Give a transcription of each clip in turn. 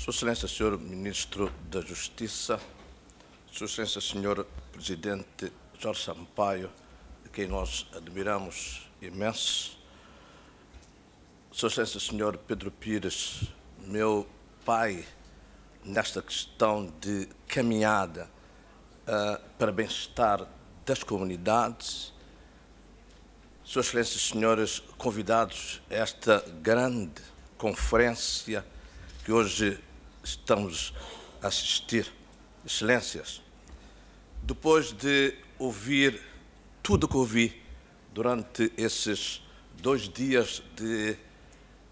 Sua Excelência, Senhor Ministro da Justiça, Sua Excelência, Senhor Presidente Jorge Sampaio, de quem nós admiramos imenso, Sua Excelência, Senhor Pedro Pires, meu pai, nesta questão de caminhada uh, para bem-estar das comunidades, Sua Excelência senhores convidados a esta grande conferência que hoje estamos a assistir, Excelências, depois de ouvir tudo o que ouvi durante esses dois dias de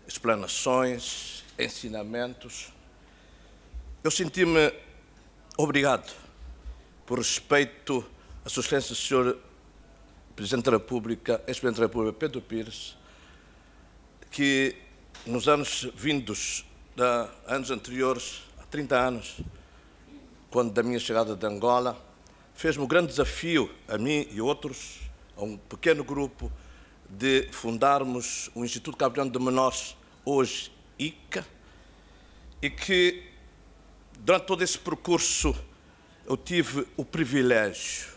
explanações, ensinamentos, eu senti-me obrigado, por respeito à Sua Excelência, Sr. Presidente da República, ex-Presidente da República, Pedro Pires, que nos anos vindos de anos anteriores, há 30 anos, quando da minha chegada de Angola, fez-me um grande desafio a mim e outros, a um pequeno grupo, de fundarmos o Instituto Cabo de Menores, hoje ICA, e que durante todo esse percurso eu tive o privilégio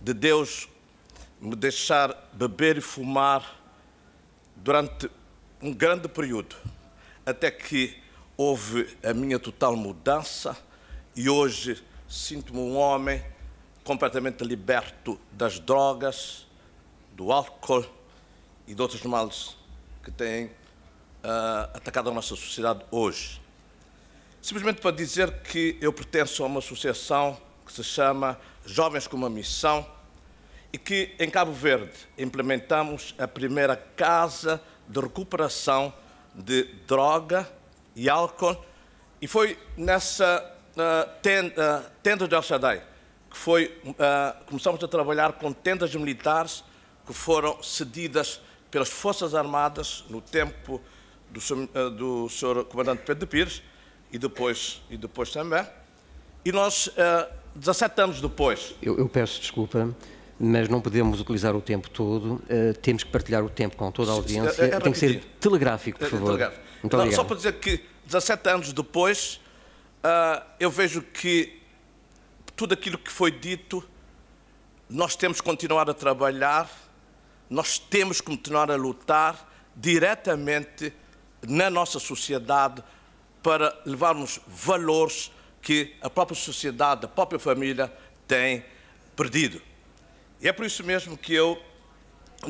de Deus me deixar beber e fumar durante um grande período, até que houve a minha total mudança e hoje sinto-me um homem completamente liberto das drogas, do álcool e de outros males que têm uh, atacado a nossa sociedade hoje. Simplesmente para dizer que eu pertenço a uma associação que se chama Jovens com uma Missão e que em Cabo Verde implementamos a primeira casa de recuperação de droga e álcool. E foi nessa uh, tenda, uh, tenda de El Shaddai que foi, uh, começamos a trabalhar com tendas militares que foram cedidas pelas Forças Armadas no tempo do, eh, do Sr. Comandante Pedro Pires e depois, e depois também. E nós, uh, eh, 17 anos depois... Eu, eu peço desculpa, mas não podemos utilizar o tempo todo, uh, temos que partilhar o tempo com toda a audiência. é, é Tem que ser telegráfico, por é favor. Telegráfico. Não, só para dizer que 17 anos depois, uh, eu vejo que tudo aquilo que foi dito, nós temos que continuar a trabalhar, nós temos que continuar a lutar diretamente na nossa sociedade para levarmos valores que a própria sociedade, a própria família tem perdido. E é por isso mesmo que eu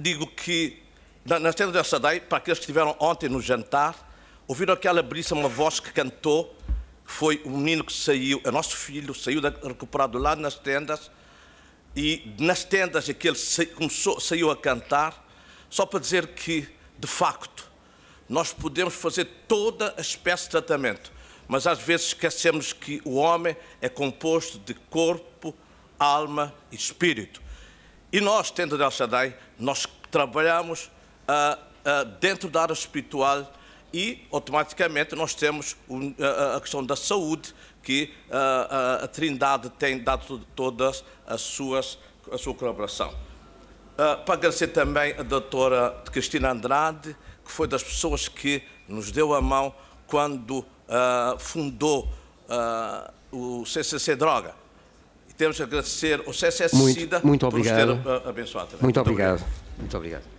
digo que, na, tendas tenda de para aqueles que estiveram ontem no jantar, ouviram aquela uma voz que cantou, foi o menino que saiu, é nosso filho, saiu da, recuperado lá nas tendas, e nas tendas em é que ele sa, começou, saiu a cantar, só para dizer que, de facto, nós podemos fazer toda a espécie de tratamento, mas às vezes esquecemos que o homem é composto de corpo, alma e espírito. E nós, dentro da de Shaddai, nós trabalhamos ah, ah, dentro da área espiritual e, automaticamente, nós temos um, a, ah, a questão da saúde, que a, Trindade tem dado todas as suas, a sua colaboração. para agradecer também a doutora Cristina Andrade, que foi das pessoas que nos deu a mão quando fundou o CCC Droga temos de agradecer o CSS muito, Cida muito obrigado. por nos ter abençoado. Muito, muito obrigado. obrigado. Muito obrigado.